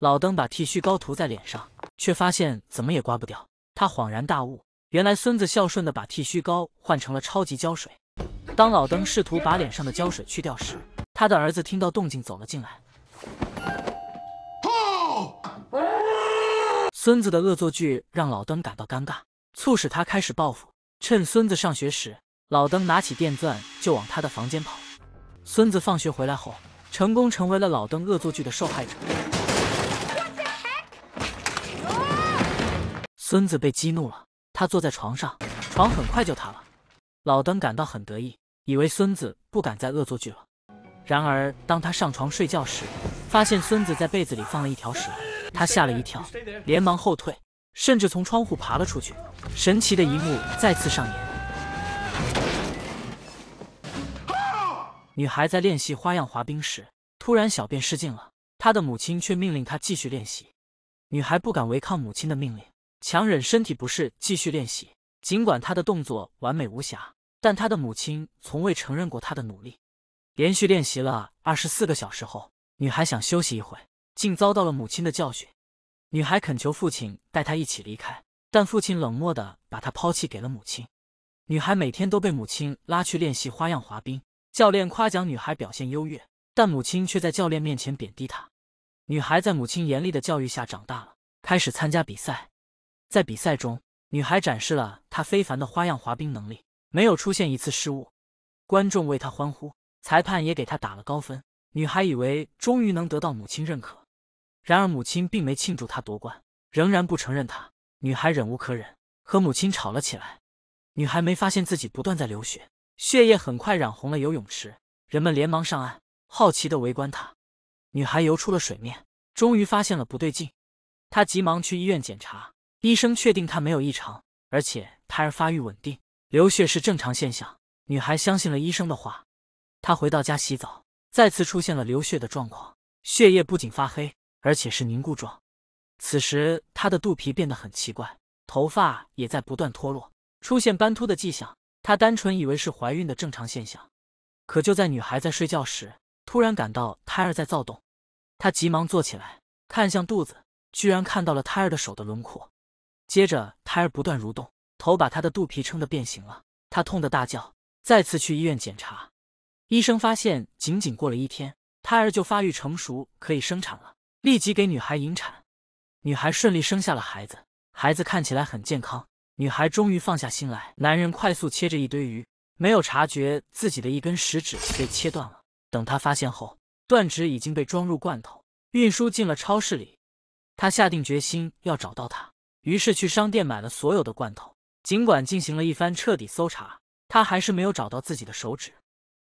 老登把剃须膏涂在脸上，却发现怎么也刮不掉。他恍然大悟，原来孙子孝顺的把剃须膏换成了超级胶水。当老登试图把脸上的胶水去掉时，他的儿子听到动静走了进来。孙子的恶作剧让老登感到尴尬，促使他开始报复。趁孙子上学时，老登拿起电钻就往他的房间跑。孙子放学回来后，成功成为了老登恶作剧的受害者。孙子被激怒了，他坐在床上，床很快就塌了。老登感到很得意，以为孙子不敢再恶作剧了。然而，当他上床睡觉时，发现孙子在被子里放了一条蛇，他吓了一跳，连忙后退，甚至从窗户爬了出去。神奇的一幕再次上演。女孩在练习花样滑冰时，突然小便失禁了，她的母亲却命令她继续练习。女孩不敢违抗母亲的命令。强忍身体不适继续练习，尽管他的动作完美无瑕，但他的母亲从未承认过他的努力。连续练习了二十四个小时后，女孩想休息一会，竟遭到了母亲的教训。女孩恳求父亲带她一起离开，但父亲冷漠地把她抛弃给了母亲。女孩每天都被母亲拉去练习花样滑冰，教练夸奖女孩表现优越，但母亲却在教练面前贬低她。女孩在母亲严厉的教育下长大了，开始参加比赛。在比赛中，女孩展示了她非凡的花样滑冰能力，没有出现一次失误，观众为她欢呼，裁判也给她打了高分。女孩以为终于能得到母亲认可，然而母亲并没庆祝她夺冠，仍然不承认她。女孩忍无可忍，和母亲吵了起来。女孩没发现自己不断在流血，血液很快染红了游泳池，人们连忙上岸，好奇的围观她。女孩游出了水面，终于发现了不对劲，她急忙去医院检查。医生确定她没有异常，而且胎儿发育稳定，流血是正常现象。女孩相信了医生的话，她回到家洗澡，再次出现了流血的状况，血液不仅发黑，而且是凝固状。此时她的肚皮变得很奇怪，头发也在不断脱落，出现斑秃的迹象。她单纯以为是怀孕的正常现象，可就在女孩在睡觉时，突然感到胎儿在躁动，她急忙坐起来，看向肚子，居然看到了胎儿的手的轮廓。接着，胎儿不断蠕动，头把他的肚皮撑得变形了，他痛得大叫。再次去医院检查，医生发现，仅仅过了一天，胎儿就发育成熟，可以生产了。立即给女孩引产，女孩顺利生下了孩子，孩子看起来很健康，女孩终于放下心来。男人快速切着一堆鱼，没有察觉自己的一根食指被切断了。等他发现后，断指已经被装入罐头，运输进了超市里。他下定决心要找到他。于是去商店买了所有的罐头，尽管进行了一番彻底搜查，他还是没有找到自己的手指。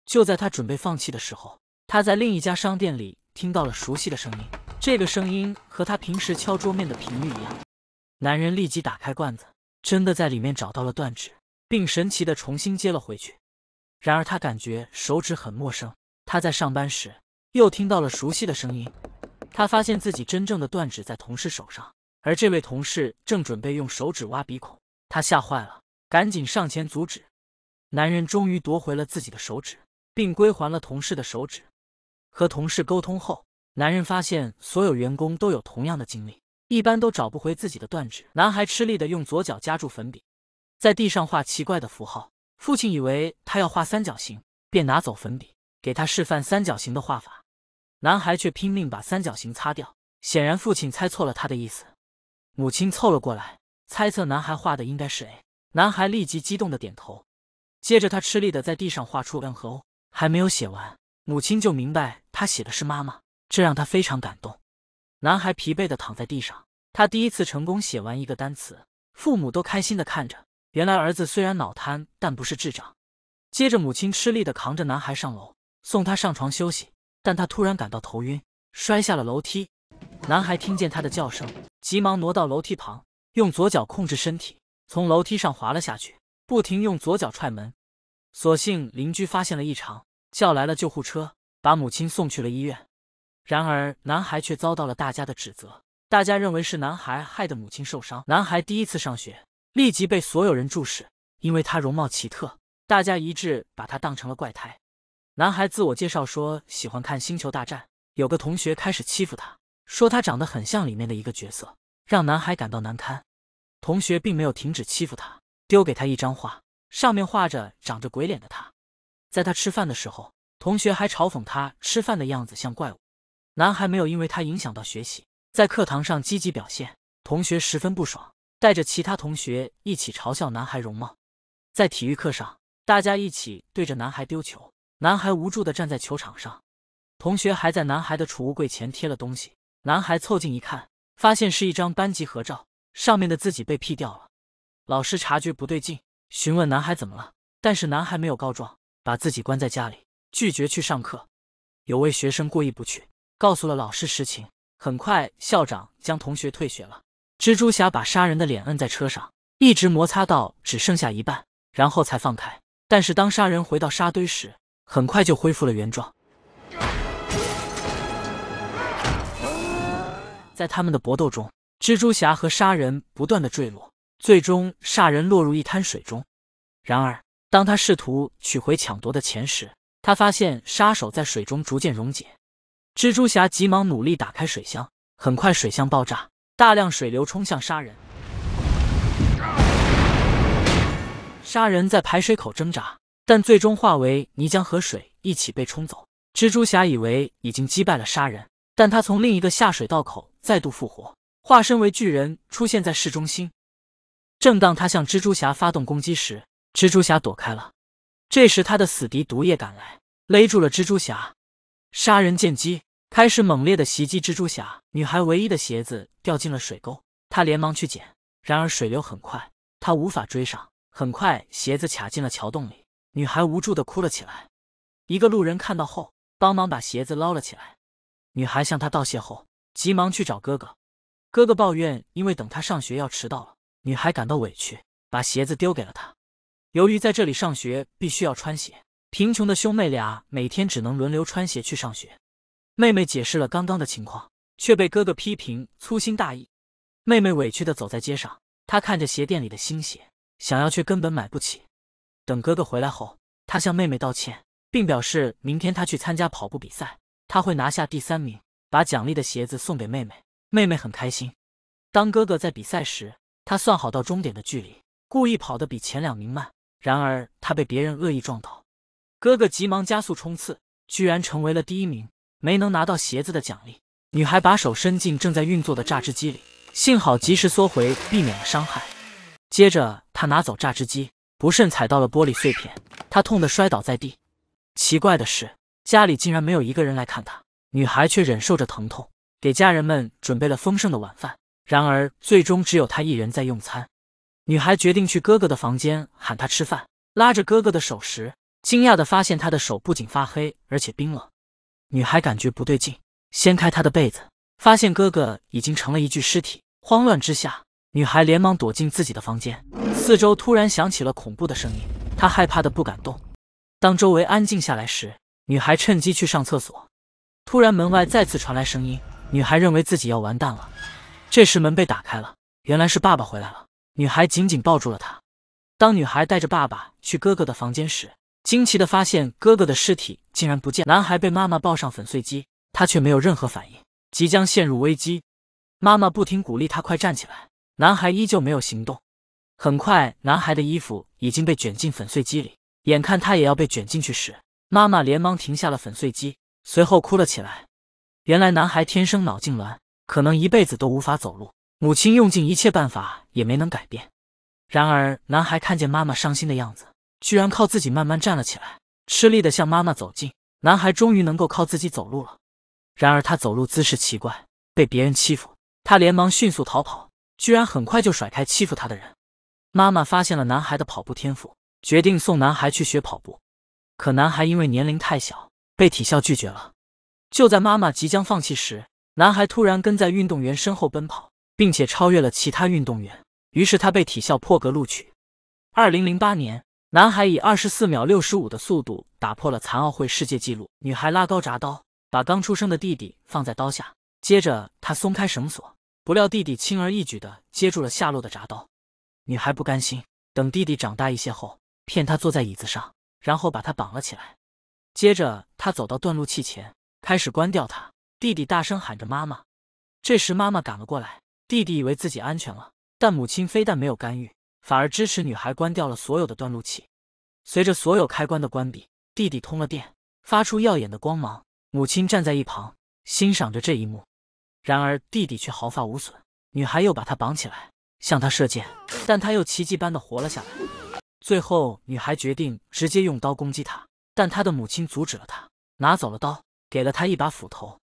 就在他准备放弃的时候，他在另一家商店里听到了熟悉的声音，这个声音和他平时敲桌面的频率一样。男人立即打开罐子，真的在里面找到了断指，并神奇的重新接了回去。然而，他感觉手指很陌生。他在上班时又听到了熟悉的声音，他发现自己真正的断指在同事手上。而这位同事正准备用手指挖鼻孔，他吓坏了，赶紧上前阻止。男人终于夺回了自己的手指，并归还了同事的手指。和同事沟通后，男人发现所有员工都有同样的经历，一般都找不回自己的断指。男孩吃力的用左脚夹住粉笔，在地上画奇怪的符号。父亲以为他要画三角形，便拿走粉笔给他示范三角形的画法。男孩却拼命把三角形擦掉，显然父亲猜错了他的意思。母亲凑了过来，猜测男孩画的应该是 a。男孩立即激动的点头，接着他吃力的在地上画出 N 和 O，还没有写完，母亲就明白他写的是妈妈，这让他非常感动。男孩疲惫的躺在地上，他第一次成功写完一个单词，父母都开心的看着。原来儿子虽然脑瘫，但不是智障。接着母亲吃力的扛着男孩上楼，送他上床休息，但他突然感到头晕，摔下了楼梯。男孩听见他的叫声。急忙挪到楼梯旁，用左脚控制身体，从楼梯上滑了下去，不停用左脚踹门。所幸邻居发现了异常，叫来了救护车，把母亲送去了医院。然而，男孩却遭到了大家的指责。大家认为是男孩害得母亲受伤。男孩第一次上学，立即被所有人注视，因为他容貌奇特。大家一致把他当成了怪胎。男孩自我介绍说喜欢看《星球大战》，有个同学开始欺负他。说他长得很像里面的一个角色，让男孩感到难堪。同学并没有停止欺负他，丢给他一张画，上面画着长着鬼脸的他。在他吃饭的时候，同学还嘲讽他吃饭的样子像怪物。男孩没有因为他影响到学习，在课堂上积极表现。同学十分不爽，带着其他同学一起嘲笑男孩容貌。在体育课上，大家一起对着男孩丢球，男孩无助的站在球场上。同学还在男孩的储物柜前贴了东西。男孩凑近一看，发现是一张班级合照，上面的自己被 P 掉了。老师察觉不对劲，询问男孩怎么了，但是男孩没有告状，把自己关在家里，拒绝去上课。有位学生过意不去，告诉了老师实情。很快，校长将同学退学了。蜘蛛侠把杀人的脸摁在车上，一直摩擦到只剩下一半，然后才放开。但是当杀人回到沙堆时，很快就恢复了原状。在他们的搏斗中，蜘蛛侠和杀人不断的坠落，最终杀人落入一滩水中。然而，当他试图取回抢夺的钱时，他发现杀手在水中逐渐溶解。蜘蛛侠急忙努力打开水箱，很快水箱爆炸，大量水流冲向杀人。杀人，在排水口挣扎，但最终化为泥浆和水一起被冲走。蜘蛛侠以为已经击败了杀人。但他从另一个下水道口再度复活，化身为巨人出现在市中心。正当他向蜘蛛侠发动攻击时，蜘蛛侠躲开了。这时，他的死敌毒液赶来，勒住了蜘蛛侠，杀人见机，开始猛烈的袭击蜘蛛侠。女孩唯一的鞋子掉进了水沟，他连忙去捡，然而水流很快，他无法追上。很快，鞋子卡进了桥洞里，女孩无助的哭了起来。一个路人看到后，帮忙把鞋子捞了起来。女孩向他道谢后，急忙去找哥哥。哥哥抱怨因为等他上学要迟到了。女孩感到委屈，把鞋子丢给了他。由于在这里上学必须要穿鞋，贫穷的兄妹俩每天只能轮流穿鞋去上学。妹妹解释了刚刚的情况，却被哥哥批评粗心大意。妹妹委屈的走在街上，她看着鞋店里的新鞋，想要却根本买不起。等哥哥回来后，他向妹妹道歉，并表示明天他去参加跑步比赛。他会拿下第三名，把奖励的鞋子送给妹妹。妹妹很开心。当哥哥在比赛时，他算好到终点的距离，故意跑得比前两名慢。然而他被别人恶意撞倒，哥哥急忙加速冲刺，居然成为了第一名，没能拿到鞋子的奖励。女孩把手伸进正在运作的榨汁机里，幸好及时缩回，避免了伤害。接着他拿走榨汁机，不慎踩到了玻璃碎片，他痛得摔倒在地。奇怪的是。家里竟然没有一个人来看她。女孩却忍受着疼痛，给家人们准备了丰盛的晚饭。然而，最终只有她一人在用餐。女孩决定去哥哥的房间喊他吃饭，拉着哥哥的手时，惊讶地发现他的手不仅发黑，而且冰冷。女孩感觉不对劲，掀开他的被子，发现哥哥已经成了一具尸体。慌乱之下，女孩连忙躲进自己的房间。四周突然响起了恐怖的声音，她害怕的不敢动。当周围安静下来时，女孩趁机去上厕所，突然门外再次传来声音。女孩认为自己要完蛋了。这时门被打开了，原来是爸爸回来了。女孩紧紧抱住了他。当女孩带着爸爸去哥哥的房间时，惊奇的发现哥哥的尸体竟然不见。男孩被妈妈抱上粉碎机，他却没有任何反应，即将陷入危机。妈妈不停鼓励他快站起来，男孩依旧没有行动。很快，男孩的衣服已经被卷进粉碎机里，眼看他也要被卷进去时。妈妈连忙停下了粉碎机，随后哭了起来。原来男孩天生脑痉挛，可能一辈子都无法走路。母亲用尽一切办法也没能改变。然而，男孩看见妈妈伤心的样子，居然靠自己慢慢站了起来，吃力地向妈妈走近。男孩终于能够靠自己走路了。然而，他走路姿势奇怪，被别人欺负，他连忙迅速逃跑，居然很快就甩开欺负他的人。妈妈发现了男孩的跑步天赋，决定送男孩去学跑步。可男孩因为年龄太小，被体校拒绝了。就在妈妈即将放弃时，男孩突然跟在运动员身后奔跑，并且超越了其他运动员。于是他被体校破格录取。二零零八年，男孩以二十四秒六十五的速度打破了残奥会世界纪录。女孩拉高铡刀，把刚出生的弟弟放在刀下，接着她松开绳索，不料弟弟轻而易举地接住了下落的铡刀。女孩不甘心，等弟弟长大一些后，骗他坐在椅子上。然后把他绑了起来，接着他走到断路器前，开始关掉它。弟弟大声喊着“妈妈”，这时妈妈赶了过来。弟弟以为自己安全了，但母亲非但没有干预，反而支持女孩关掉了所有的断路器。随着所有开关的关闭，弟弟通了电，发出耀眼的光芒。母亲站在一旁欣赏着这一幕，然而弟弟却毫发无损。女孩又把他绑起来，向他射箭，但他又奇迹般的活了下来。最后，女孩决定直接用刀攻击他，但他的母亲阻止了他，拿走了刀，给了他一把斧头。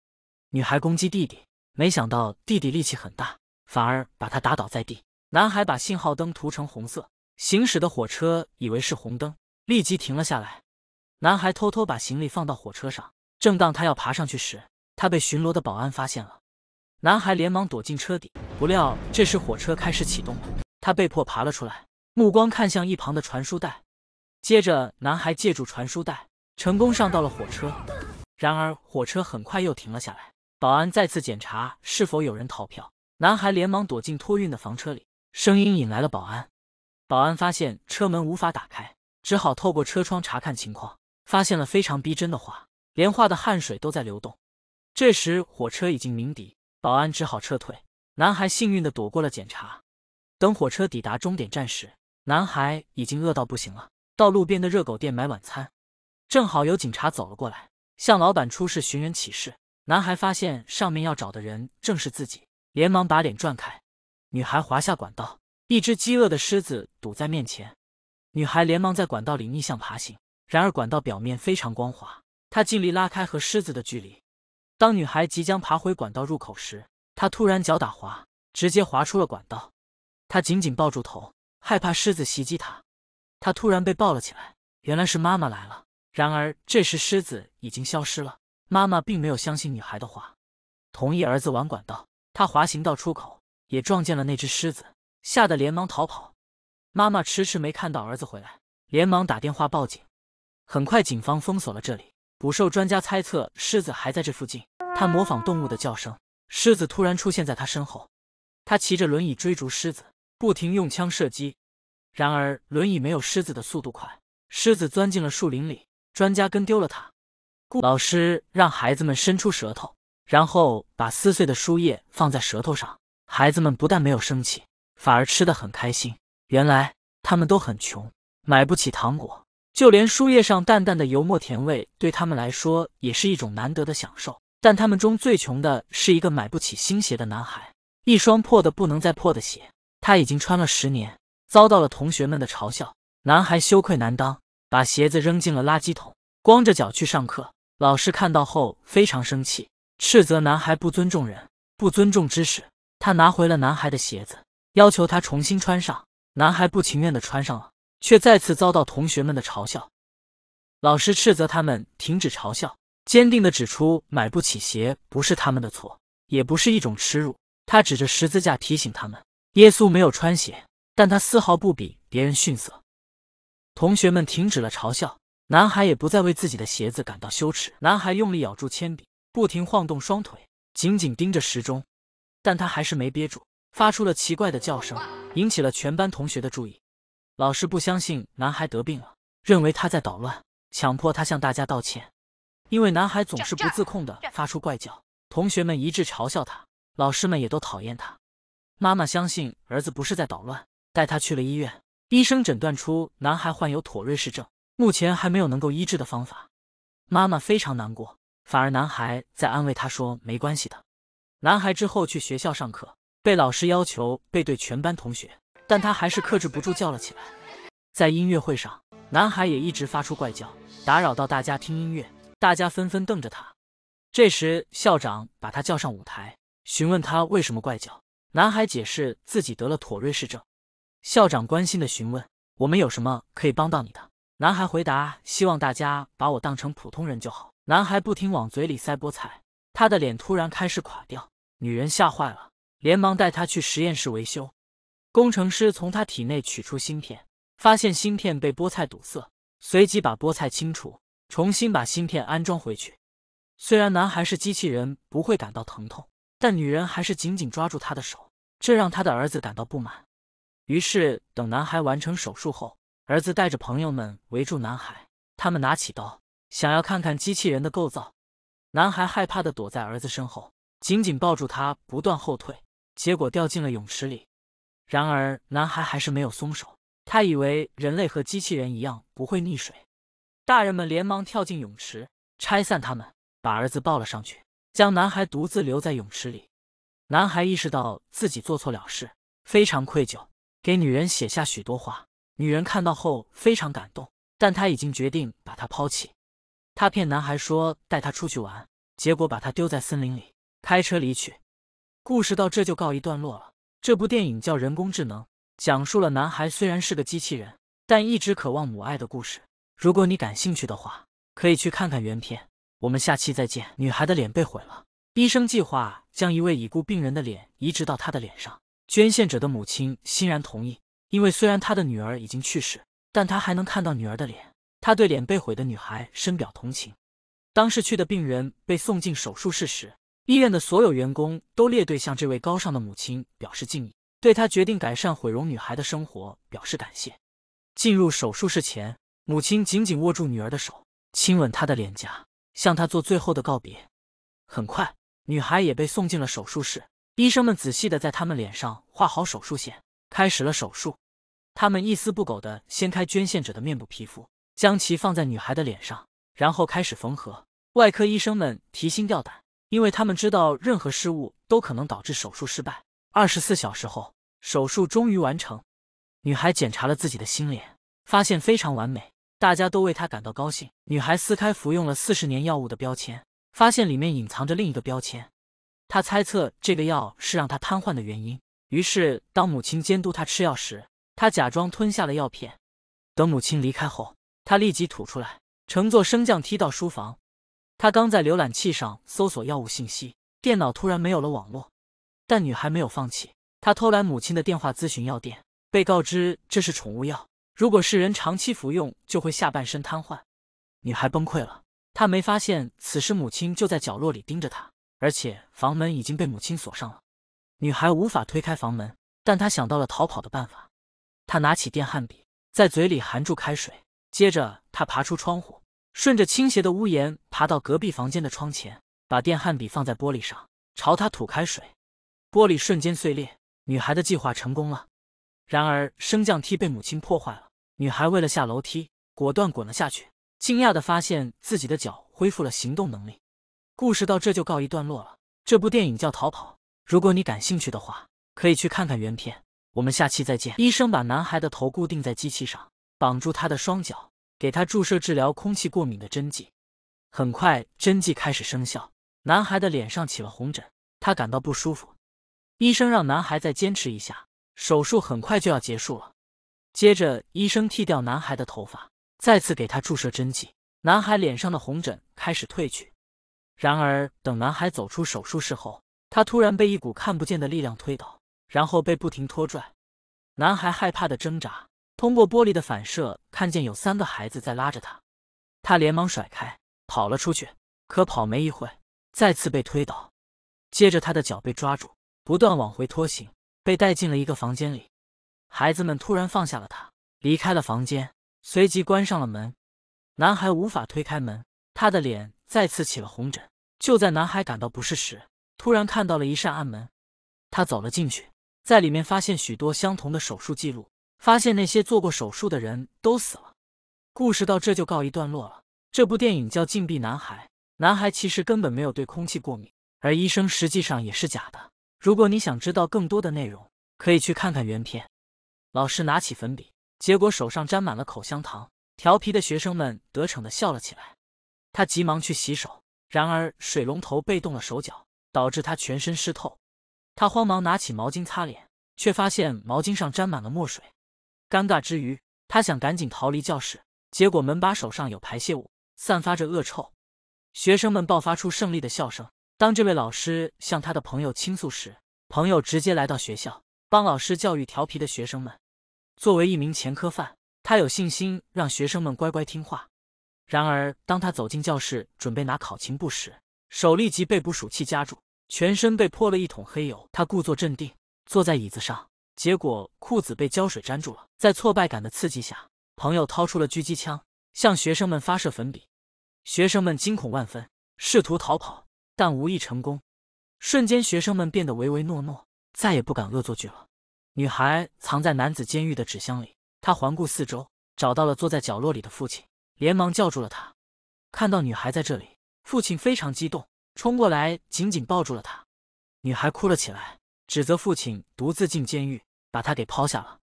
女孩攻击弟弟，没想到弟弟力气很大，反而把他打倒在地。男孩把信号灯涂成红色，行驶的火车以为是红灯，立即停了下来。男孩偷偷把行李放到火车上，正当他要爬上去时，他被巡逻的保安发现了。男孩连忙躲进车底，不料这时火车开始启动了，他被迫爬了出来。目光看向一旁的传输带，接着男孩借助传输带成功上到了火车。然而火车很快又停了下来，保安再次检查是否有人逃票。男孩连忙躲进托运的房车里，声音引来了保安。保安发现车门无法打开，只好透过车窗查看情况，发现了非常逼真的画，连画的汗水都在流动。这时火车已经鸣笛，保安只好撤退。男孩幸运的躲过了检查。等火车抵达终点站时，男孩已经饿到不行了，到路边的热狗店买晚餐。正好有警察走了过来，向老板出示寻人启事。男孩发现上面要找的人正是自己，连忙把脸转开。女孩滑下管道，一只饥饿的狮子堵在面前。女孩连忙在管道里逆向爬行，然而管道表面非常光滑，她尽力拉开和狮子的距离。当女孩即将爬回管道入口时，她突然脚打滑，直接滑出了管道。她紧紧抱住头。害怕狮子袭击他，他突然被抱了起来，原来是妈妈来了。然而这时狮子已经消失了，妈妈并没有相信女孩的话，同意儿子玩管道。他滑行到出口，也撞见了那只狮子，吓得连忙逃跑。妈妈迟迟没看到儿子回来，连忙打电话报警。很快，警方封锁了这里。捕兽专家猜测狮子还在这附近。他模仿动物的叫声，狮子突然出现在他身后，他骑着轮椅追逐狮子。不停用枪射击，然而轮椅没有狮子的速度快，狮子钻进了树林里，专家跟丢了它。老师让孩子们伸出舌头，然后把撕碎的书页放在舌头上，孩子们不但没有生气，反而吃得很开心。原来他们都很穷，买不起糖果，就连书页上淡淡的油墨甜味对他们来说也是一种难得的享受。但他们中最穷的是一个买不起新鞋的男孩，一双破的不能再破的鞋。他已经穿了十年，遭到了同学们的嘲笑。男孩羞愧难当，把鞋子扔进了垃圾桶，光着脚去上课。老师看到后非常生气，斥责男孩不尊重人、不尊重知识。他拿回了男孩的鞋子，要求他重新穿上。男孩不情愿地穿上了，却再次遭到同学们的嘲笑。老师斥责他们停止嘲笑，坚定地指出：买不起鞋不是他们的错，也不是一种耻辱。他指着十字架提醒他们。耶稣没有穿鞋，但他丝毫不比别人逊色。同学们停止了嘲笑，男孩也不再为自己的鞋子感到羞耻。男孩用力咬住铅笔，不停晃动双腿，紧紧盯着时钟，但他还是没憋住，发出了奇怪的叫声，引起了全班同学的注意。老师不相信男孩得病了，认为他在捣乱，强迫他向大家道歉，因为男孩总是不自控地发出怪叫。同学们一致嘲笑他，老师们也都讨厌他。妈妈相信儿子不是在捣乱，带他去了医院。医生诊断出男孩患有妥瑞氏症，目前还没有能够医治的方法。妈妈非常难过，反而男孩在安慰她说：“没关系的。”男孩之后去学校上课，被老师要求背对全班同学，但他还是克制不住叫了起来。在音乐会上，男孩也一直发出怪叫，打扰到大家听音乐，大家纷纷瞪着他。这时校长把他叫上舞台，询问他为什么怪叫。男孩解释自己得了妥瑞氏症。校长关心的询问：“我们有什么可以帮到你的？”男孩回答：“希望大家把我当成普通人就好。”男孩不停往嘴里塞菠菜，他的脸突然开始垮掉。女人吓坏了，连忙带他去实验室维修。工程师从他体内取出芯片，发现芯片被菠菜堵塞，随即把菠菜清除，重新把芯片安装回去。虽然男孩是机器人，不会感到疼痛。但女人还是紧紧抓住他的手，这让他的儿子感到不满。于是，等男孩完成手术后，儿子带着朋友们围住男孩，他们拿起刀，想要看看机器人的构造。男孩害怕的躲在儿子身后，紧紧抱住他，不断后退，结果掉进了泳池里。然而，男孩还是没有松手，他以为人类和机器人一样不会溺水。大人们连忙跳进泳池，拆散他们，把儿子抱了上去。将男孩独自留在泳池里，男孩意识到自己做错了事，非常愧疚，给女人写下许多话。女人看到后非常感动，但她已经决定把他抛弃。他骗男孩说带他出去玩，结果把他丢在森林里，开车离去。故事到这就告一段落了。这部电影叫《人工智能》，讲述了男孩虽然是个机器人，但一直渴望母爱的故事。如果你感兴趣的话，可以去看看原片。我们下期再见。女孩的脸被毁了。医生计划将一位已故病人的脸移植到她的脸上。捐献者的母亲欣然同意，因为虽然她的女儿已经去世，但她还能看到女儿的脸。她对脸被毁的女孩深表同情。当逝去的病人被送进手术室时，医院的所有员工都列队向这位高尚的母亲表示敬意，对她决定改善毁容女孩的生活表示感谢。进入手术室前，母亲紧紧握住女儿的手，亲吻她的脸颊。向他做最后的告别。很快，女孩也被送进了手术室。医生们仔细的在他们脸上画好手术线，开始了手术。他们一丝不苟的掀开捐献者的面部皮肤，将其放在女孩的脸上，然后开始缝合。外科医生们提心吊胆，因为他们知道任何失误都可能导致手术失败。二十四小时后，手术终于完成。女孩检查了自己的心脸，发现非常完美。大家都为她感到高兴。女孩撕开服用了四十年药物的标签，发现里面隐藏着另一个标签。她猜测这个药是让她瘫痪的原因。于是，当母亲监督她吃药时，她假装吞下了药片。等母亲离开后，她立即吐出来，乘坐升降梯到书房。她刚在浏览器上搜索药物信息，电脑突然没有了网络。但女孩没有放弃，她偷来母亲的电话咨询药店，被告知这是宠物药。如果是人长期服用，就会下半身瘫痪。女孩崩溃了，她没发现此时母亲就在角落里盯着她，而且房门已经被母亲锁上了。女孩无法推开房门，但她想到了逃跑的办法。她拿起电焊笔，在嘴里含住开水，接着她爬出窗户，顺着倾斜的屋檐爬到隔壁房间的窗前，把电焊笔放在玻璃上，朝她吐开水，玻璃瞬间碎裂。女孩的计划成功了。然而，升降梯被母亲破坏了。女孩为了下楼梯，果断滚了下去。惊讶地发现自己的脚恢复了行动能力。故事到这就告一段落了。这部电影叫《逃跑》，如果你感兴趣的话，可以去看看原片。我们下期再见。医生把男孩的头固定在机器上，绑住他的双脚，给他注射治疗空气过敏的针剂。很快，针剂开始生效，男孩的脸上起了红疹，他感到不舒服。医生让男孩再坚持一下。手术很快就要结束了，接着医生剃掉男孩的头发，再次给他注射针剂。男孩脸上的红疹开始褪去。然而，等男孩走出手术室后，他突然被一股看不见的力量推倒，然后被不停拖拽。男孩害怕的挣扎，通过玻璃的反射看见有三个孩子在拉着他，他连忙甩开，跑了出去。可跑没一会，再次被推倒，接着他的脚被抓住，不断往回拖行。被带进了一个房间里，孩子们突然放下了他，离开了房间，随即关上了门。男孩无法推开门，他的脸再次起了红疹。就在男孩感到不适时，突然看到了一扇暗门，他走了进去，在里面发现许多相同的手术记录，发现那些做过手术的人都死了。故事到这就告一段落了。这部电影叫《禁闭男孩》，男孩其实根本没有对空气过敏，而医生实际上也是假的。如果你想知道更多的内容，可以去看看原片。老师拿起粉笔，结果手上沾满了口香糖。调皮的学生们得逞的笑了起来。他急忙去洗手，然而水龙头被动了手脚，导致他全身湿透。他慌忙拿起毛巾擦脸，却发现毛巾上沾满了墨水。尴尬之余，他想赶紧逃离教室，结果门把手上有排泄物，散发着恶臭。学生们爆发出胜利的笑声。当这位老师向他的朋友倾诉时，朋友直接来到学校帮老师教育调皮的学生们。作为一名前科犯，他有信心让学生们乖乖听话。然而，当他走进教室准备拿考勤簿时，手立即被捕鼠器夹住，全身被泼了一桶黑油。他故作镇定，坐在椅子上，结果裤子被胶水粘住了。在挫败感的刺激下，朋友掏出了狙击枪，向学生们发射粉笔。学生们惊恐万分，试图逃跑。但无意成功，瞬间学生们变得唯唯诺诺，再也不敢恶作剧了。女孩藏在男子监狱的纸箱里，她环顾四周，找到了坐在角落里的父亲，连忙叫住了他。看到女孩在这里，父亲非常激动，冲过来紧紧抱住了她。女孩哭了起来，指责父亲独自进监狱，把她给抛下了。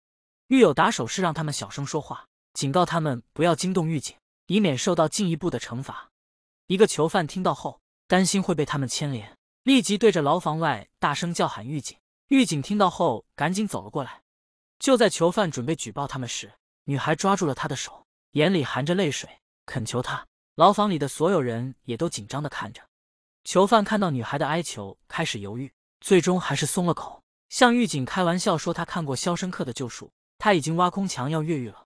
狱友打手势让他们小声说话，警告他们不要惊动狱警，以免受到进一步的惩罚。一个囚犯听到后。担心会被他们牵连，立即对着牢房外大声叫喊：“狱警！”狱警听到后，赶紧走了过来。就在囚犯准备举报他们时，女孩抓住了他的手，眼里含着泪水，恳求他。牢房里的所有人也都紧张地看着。囚犯看到女孩的哀求，开始犹豫，最终还是松了口，向狱警开玩笑说：“他看过《肖申克的救赎》，他已经挖空墙要越狱了。”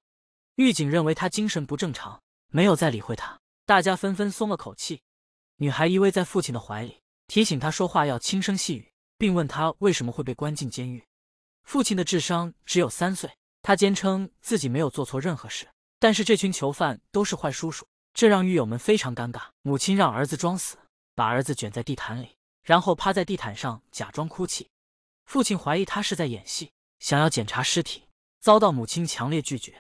狱警认为他精神不正常，没有再理会他。大家纷纷松了口气。女孩依偎在父亲的怀里，提醒他说话要轻声细语，并问他为什么会被关进监狱。父亲的智商只有三岁，他坚称自己没有做错任何事。但是这群囚犯都是坏叔叔，这让狱友们非常尴尬。母亲让儿子装死，把儿子卷在地毯里，然后趴在地毯上假装哭泣。父亲怀疑他是在演戏，想要检查尸体，遭到母亲强烈拒绝。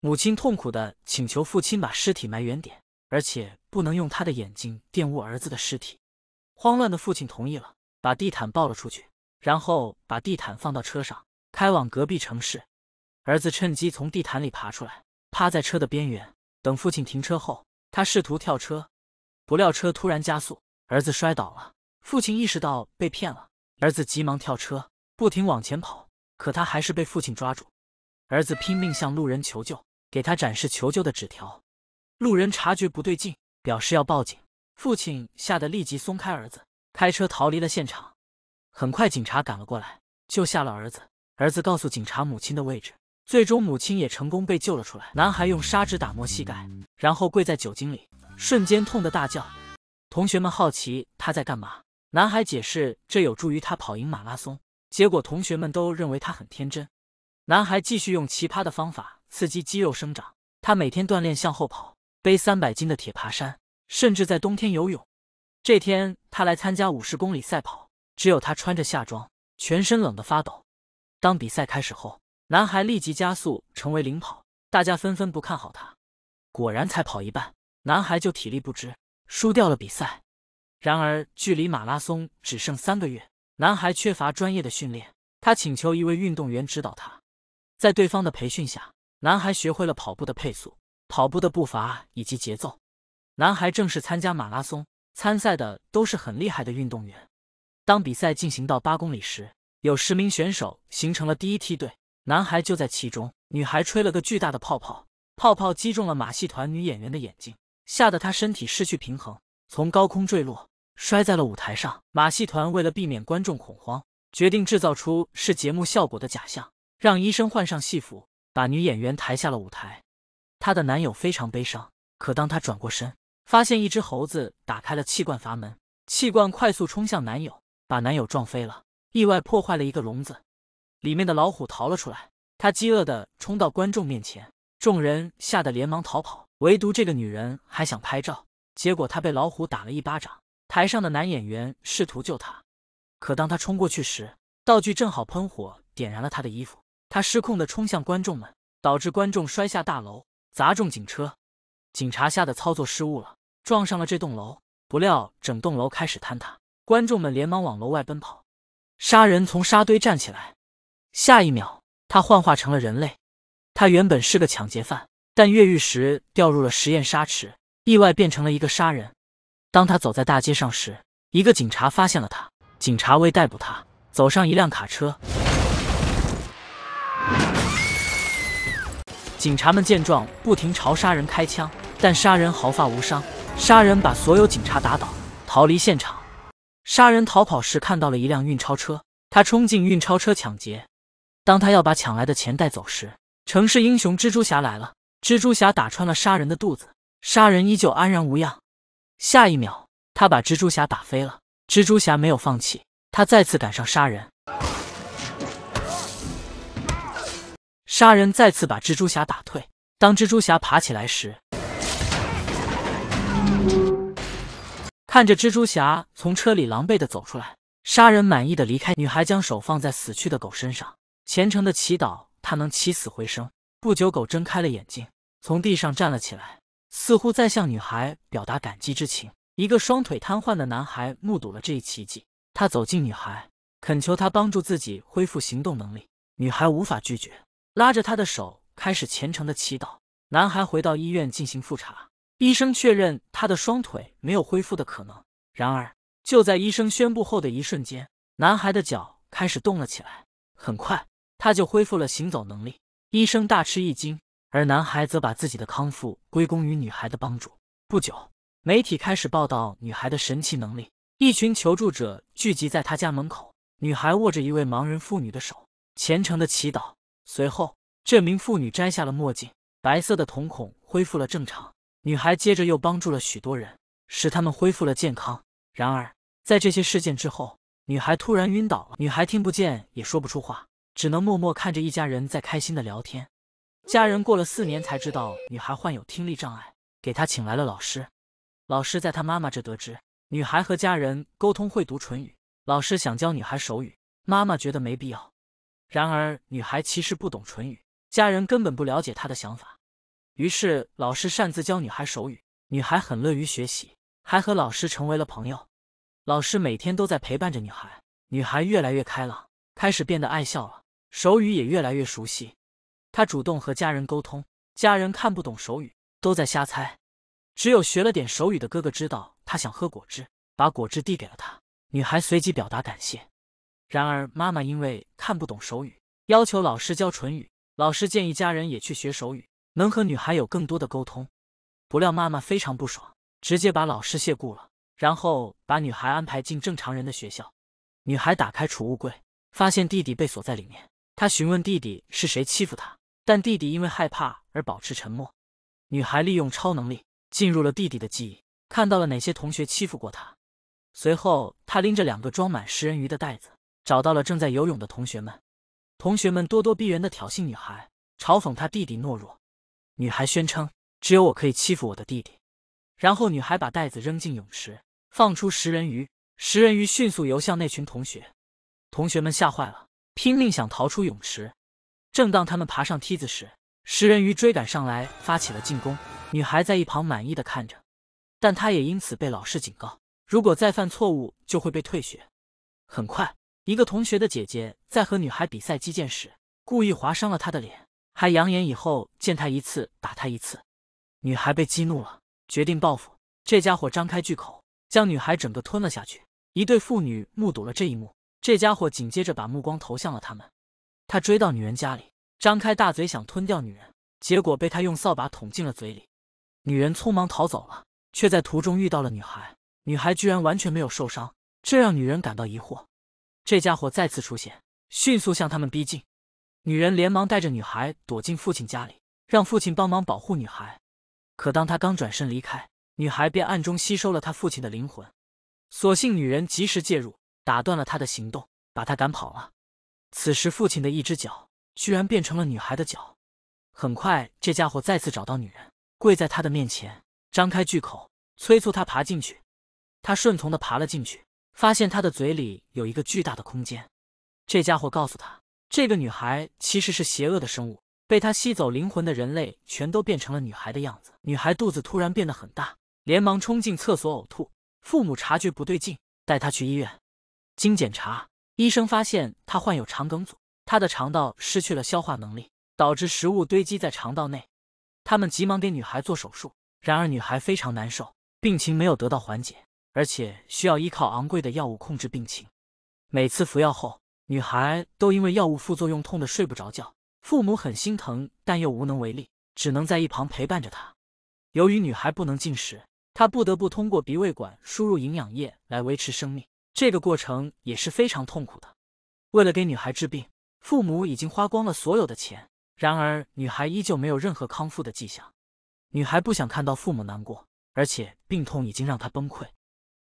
母亲痛苦地请求父亲把尸体埋远点。而且不能用他的眼睛玷污儿子的尸体。慌乱的父亲同意了，把地毯抱了出去，然后把地毯放到车上，开往隔壁城市。儿子趁机从地毯里爬出来，趴在车的边缘，等父亲停车后，他试图跳车，不料车突然加速，儿子摔倒了。父亲意识到被骗了，儿子急忙跳车，不停往前跑，可他还是被父亲抓住。儿子拼命向路人求救，给他展示求救的纸条。路人察觉不对劲，表示要报警。父亲吓得立即松开儿子，开车逃离了现场。很快，警察赶了过来，救下了儿子。儿子告诉警察母亲的位置，最终母亲也成功被救了出来。男孩用砂纸打磨膝盖，然后跪在酒精里，瞬间痛得大叫。同学们好奇他在干嘛，男孩解释这有助于他跑赢马拉松。结果，同学们都认为他很天真。男孩继续用奇葩的方法刺激肌肉生长。他每天锻炼，向后跑。背三百斤的铁爬山，甚至在冬天游泳。这天，他来参加五十公里赛跑，只有他穿着夏装，全身冷得发抖。当比赛开始后，男孩立即加速，成为领跑。大家纷纷不看好他。果然，才跑一半，男孩就体力不支，输掉了比赛。然而，距离马拉松只剩三个月，男孩缺乏专业的训练，他请求一位运动员指导他。在对方的培训下，男孩学会了跑步的配速。跑步的步伐以及节奏。男孩正式参加马拉松参赛的都是很厉害的运动员。当比赛进行到八公里时，有十名选手形成了第一梯队，男孩就在其中。女孩吹了个巨大的泡泡，泡泡击中了马戏团女演员的眼睛，吓得她身体失去平衡，从高空坠落，摔在了舞台上。马戏团为了避免观众恐慌，决定制造出是节目效果的假象，让医生换上戏服，把女演员抬下了舞台。她的男友非常悲伤，可当她转过身，发现一只猴子打开了气罐阀门，气罐快速冲向男友，把男友撞飞了，意外破坏了一个笼子，里面的老虎逃了出来。她饥饿的冲到观众面前，众人吓得连忙逃跑，唯独这个女人还想拍照，结果她被老虎打了一巴掌。台上的男演员试图救她，可当他冲过去时，道具正好喷火点燃了他的衣服，他失控的冲向观众们，导致观众摔下大楼。砸中警车，警察吓得操作失误了，撞上了这栋楼。不料，整栋楼开始坍塌，观众们连忙往楼外奔跑。杀人从沙堆站起来，下一秒他幻化成了人类。他原本是个抢劫犯，但越狱时掉入了实验沙池，意外变成了一个杀人。当他走在大街上时，一个警察发现了他。警察为逮捕他，走上一辆卡车。警察们见状，不停朝杀人开枪，但杀人毫发无伤。杀人把所有警察打倒，逃离现场。杀人逃跑时看到了一辆运钞车，他冲进运钞车抢劫。当他要把抢来的钱带走时，城市英雄蜘蛛侠来了。蜘蛛侠打穿了杀人的肚子，杀人依旧安然无恙。下一秒，他把蜘蛛侠打飞了。蜘蛛侠没有放弃，他再次赶上杀人。杀人再次把蜘蛛侠打退。当蜘蛛侠爬起来时，看着蜘蛛侠从车里狼狈的走出来，杀人满意的离开。女孩将手放在死去的狗身上，虔诚的祈祷它能起死回生。不久，狗睁开了眼睛，从地上站了起来，似乎在向女孩表达感激之情。一个双腿瘫痪的男孩目睹了这一奇迹，他走近女孩，恳求她帮助自己恢复行动能力。女孩无法拒绝。拉着他的手，开始虔诚的祈祷。男孩回到医院进行复查，医生确认他的双腿没有恢复的可能。然而，就在医生宣布后的一瞬间，男孩的脚开始动了起来。很快，他就恢复了行走能力。医生大吃一惊，而男孩则把自己的康复归功于女孩的帮助。不久，媒体开始报道女孩的神奇能力。一群求助者聚集在他家门口，女孩握着一位盲人妇女的手，虔诚的祈祷。随后，这名妇女摘下了墨镜，白色的瞳孔恢复了正常。女孩接着又帮助了许多人，使他们恢复了健康。然而，在这些事件之后，女孩突然晕倒了。女孩听不见，也说不出话，只能默默看着一家人在开心的聊天。家人过了四年才知道女孩患有听力障碍，给她请来了老师。老师在她妈妈这得知，女孩和家人沟通会读唇语，老师想教女孩手语，妈妈觉得没必要。然而，女孩其实不懂唇语，家人根本不了解她的想法。于是，老师擅自教女孩手语。女孩很乐于学习，还和老师成为了朋友。老师每天都在陪伴着女孩，女孩越来越开朗，开始变得爱笑了，手语也越来越熟悉。她主动和家人沟通，家人看不懂手语，都在瞎猜。只有学了点手语的哥哥知道她想喝果汁，把果汁递给了她。女孩随即表达感谢。然而，妈妈因为看不懂手语，要求老师教唇语。老师建议家人也去学手语，能和女孩有更多的沟通。不料妈妈非常不爽，直接把老师谢雇了，然后把女孩安排进正常人的学校。女孩打开储物柜，发现弟弟被锁在里面。她询问弟弟是谁欺负她，但弟弟因为害怕而保持沉默。女孩利用超能力进入了弟弟的记忆，看到了哪些同学欺负过他。随后，她拎着两个装满食人鱼的袋子。找到了正在游泳的同学们，同学们咄咄逼人的挑衅女孩，嘲讽她弟弟懦弱。女孩宣称：“只有我可以欺负我的弟弟。”然后，女孩把袋子扔进泳池，放出食人鱼。食人鱼迅速游向那群同学，同学们吓坏了，拼命想逃出泳池。正当他们爬上梯子时，食人鱼追赶上来，发起了进攻。女孩在一旁满意的看着，但她也因此被老师警告：如果再犯错误，就会被退学。很快。一个同学的姐姐在和女孩比赛击剑时，故意划伤了她的脸，还扬言以后见她一次打她一次。女孩被激怒了，决定报复。这家伙张开巨口，将女孩整个吞了下去。一对父女目睹了这一幕，这家伙紧接着把目光投向了他们。他追到女人家里，张开大嘴想吞掉女人，结果被他用扫把捅进了嘴里。女人匆忙逃走了，却在途中遇到了女孩。女孩居然完全没有受伤，这让女人感到疑惑。这家伙再次出现，迅速向他们逼近。女人连忙带着女孩躲进父亲家里，让父亲帮忙保护女孩。可当他刚转身离开，女孩便暗中吸收了他父亲的灵魂。所幸女人及时介入，打断了他的行动，把他赶跑了。此时，父亲的一只脚居然变成了女孩的脚。很快，这家伙再次找到女人，跪在他的面前，张开巨口，催促他爬进去。他顺从的爬了进去。发现她的嘴里有一个巨大的空间。这家伙告诉她，这个女孩其实是邪恶的生物，被她吸走灵魂的人类全都变成了女孩的样子。女孩肚子突然变得很大，连忙冲进厕所呕吐。父母察觉不对劲，带她去医院。经检查，医生发现她患有肠梗阻，她的肠道失去了消化能力，导致食物堆积在肠道内。他们急忙给女孩做手术，然而女孩非常难受，病情没有得到缓解。而且需要依靠昂贵的药物控制病情，每次服药后，女孩都因为药物副作用痛得睡不着觉。父母很心疼，但又无能为力，只能在一旁陪伴着她。由于女孩不能进食，她不得不通过鼻胃管输入营养液来维持生命，这个过程也是非常痛苦的。为了给女孩治病，父母已经花光了所有的钱，然而女孩依旧没有任何康复的迹象。女孩不想看到父母难过，而且病痛已经让她崩溃。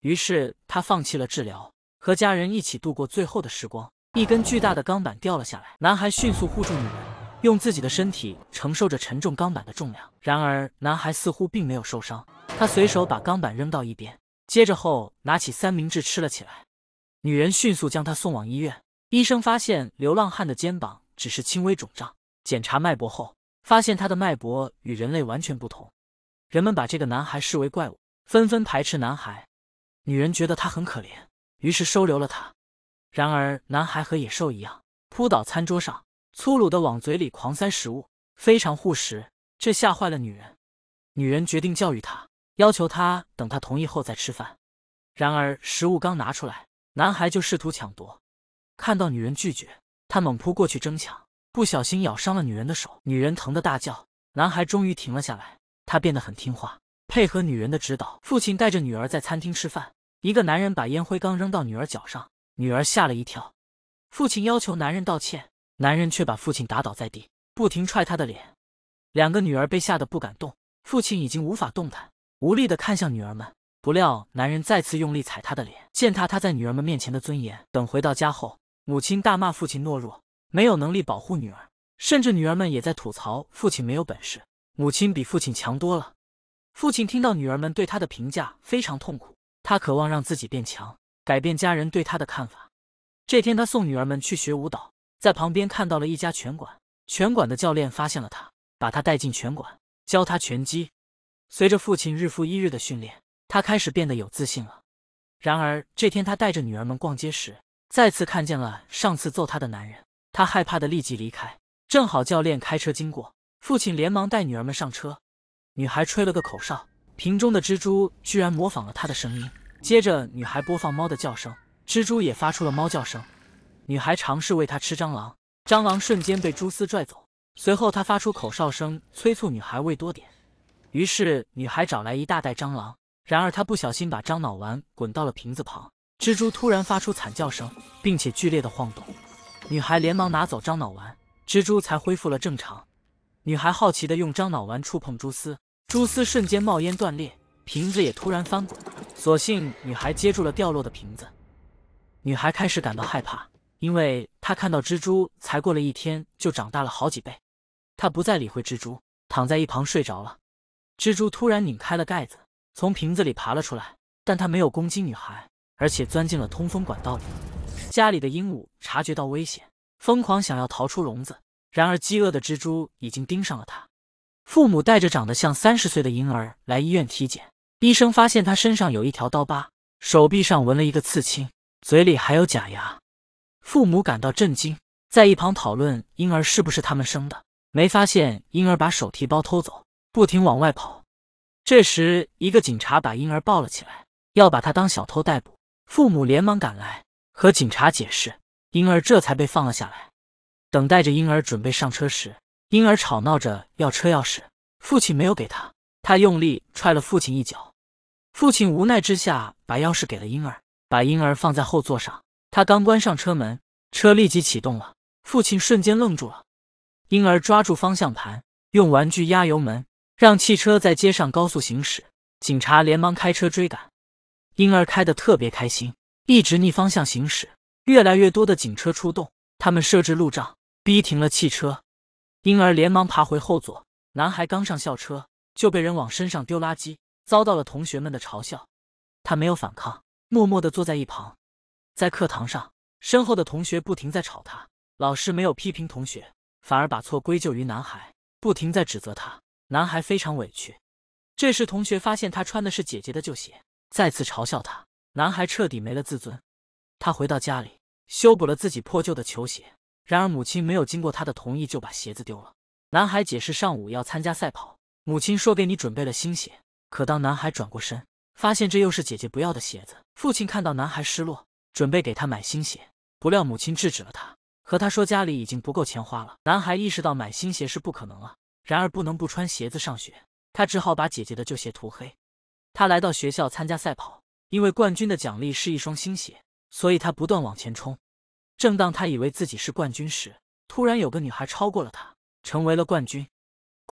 于是他放弃了治疗，和家人一起度过最后的时光。一根巨大的钢板掉了下来，男孩迅速护住女人，用自己的身体承受着沉重钢板的重量。然而，男孩似乎并没有受伤，他随手把钢板扔到一边，接着后拿起三明治吃了起来。女人迅速将他送往医院。医生发现流浪汉的肩膀只是轻微肿胀，检查脉搏后发现他的脉搏与人类完全不同。人们把这个男孩视为怪物，纷纷排斥男孩。女人觉得他很可怜，于是收留了他。然而，男孩和野兽一样，扑倒餐桌上，粗鲁的往嘴里狂塞食物，非常护食。这吓坏了女人。女人决定教育他，要求他等他同意后再吃饭。然而，食物刚拿出来，男孩就试图抢夺。看到女人拒绝，他猛扑过去争抢，不小心咬伤了女人的手。女人疼得大叫。男孩终于停了下来，他变得很听话。配合女人的指导，父亲带着女儿在餐厅吃饭。一个男人把烟灰缸扔到女儿脚上，女儿吓了一跳。父亲要求男人道歉，男人却把父亲打倒在地，不停踹他的脸。两个女儿被吓得不敢动，父亲已经无法动弹，无力地看向女儿们。不料男人再次用力踩她的脸，践踏他在女儿们面前的尊严。等回到家后，母亲大骂父亲懦弱，没有能力保护女儿，甚至女儿们也在吐槽父亲没有本事，母亲比父亲强多了。父亲听到女儿们对他的评价，非常痛苦。他渴望让自己变强，改变家人对他的看法。这天，他送女儿们去学舞蹈，在旁边看到了一家拳馆。拳馆的教练发现了他，把他带进拳馆，教他拳击。随着父亲日复一日的训练，他开始变得有自信了。然而，这天他带着女儿们逛街时，再次看见了上次揍他的男人。他害怕的立即离开。正好教练开车经过，父亲连忙带女儿们上车。女孩吹了个口哨，瓶中的蜘蛛居然模仿了她的声音。接着，女孩播放猫的叫声，蜘蛛也发出了猫叫声。女孩尝试喂它吃蟑螂，蟑螂瞬间被蛛丝拽走。随后，她发出口哨声，催促女孩喂多点。于是，女孩找来一大袋蟑螂，然而她不小心把樟脑丸滚到了瓶子旁。蜘蛛突然发出惨叫声，并且剧烈的晃动。女孩连忙拿走樟脑丸，蜘蛛才恢复了正常。女孩好奇地用樟脑丸触碰蛛丝，蛛丝瞬间冒烟断裂，瓶子也突然翻滚。所幸女孩接住了掉落的瓶子。女孩开始感到害怕，因为她看到蜘蛛才过了一天就长大了好几倍。她不再理会蜘蛛，躺在一旁睡着了。蜘蛛突然拧开了盖子，从瓶子里爬了出来，但它没有攻击女孩，而且钻进了通风管道里。家里的鹦鹉察觉到危险，疯狂想要逃出笼子。然而，饥饿的蜘蛛已经盯上了他。父母带着长得像三十岁的婴儿来医院体检，医生发现他身上有一条刀疤，手臂上纹了一个刺青，嘴里还有假牙。父母感到震惊，在一旁讨论婴儿是不是他们生的。没发现婴儿把手提包偷走，不停往外跑。这时，一个警察把婴儿抱了起来，要把他当小偷逮捕。父母连忙赶来，和警察解释，婴儿这才被放了下来。等待着婴儿准备上车时，婴儿吵闹着要车钥匙，父亲没有给他，他用力踹了父亲一脚，父亲无奈之下把钥匙给了婴儿，把婴儿放在后座上。他刚关上车门，车立即启动了，父亲瞬间愣住了。婴儿抓住方向盘，用玩具压油门，让汽车在街上高速行驶。警察连忙开车追赶，婴儿开得特别开心，一直逆方向行驶。越来越多的警车出动，他们设置路障。逼停了汽车，婴儿连忙爬回后座。男孩刚上校车，就被人往身上丢垃圾，遭到了同学们的嘲笑。他没有反抗，默默的坐在一旁。在课堂上，身后的同学不停在吵他。老师没有批评同学，反而把错归咎于男孩，不停在指责他。男孩非常委屈。这时，同学发现他穿的是姐姐的旧鞋，再次嘲笑他。男孩彻底没了自尊。他回到家里，修补了自己破旧的球鞋。然而，母亲没有经过他的同意就把鞋子丢了。男孩解释：“上午要参加赛跑。”母亲说：“给你准备了新鞋。”可当男孩转过身，发现这又是姐姐不要的鞋子。父亲看到男孩失落，准备给他买新鞋，不料母亲制止了他，和他说：“家里已经不够钱花了。”男孩意识到买新鞋是不可能了，然而不能不穿鞋子上学，他只好把姐姐的旧鞋涂黑。他来到学校参加赛跑，因为冠军的奖励是一双新鞋，所以他不断往前冲。正当他以为自己是冠军时，突然有个女孩超过了他，成为了冠军。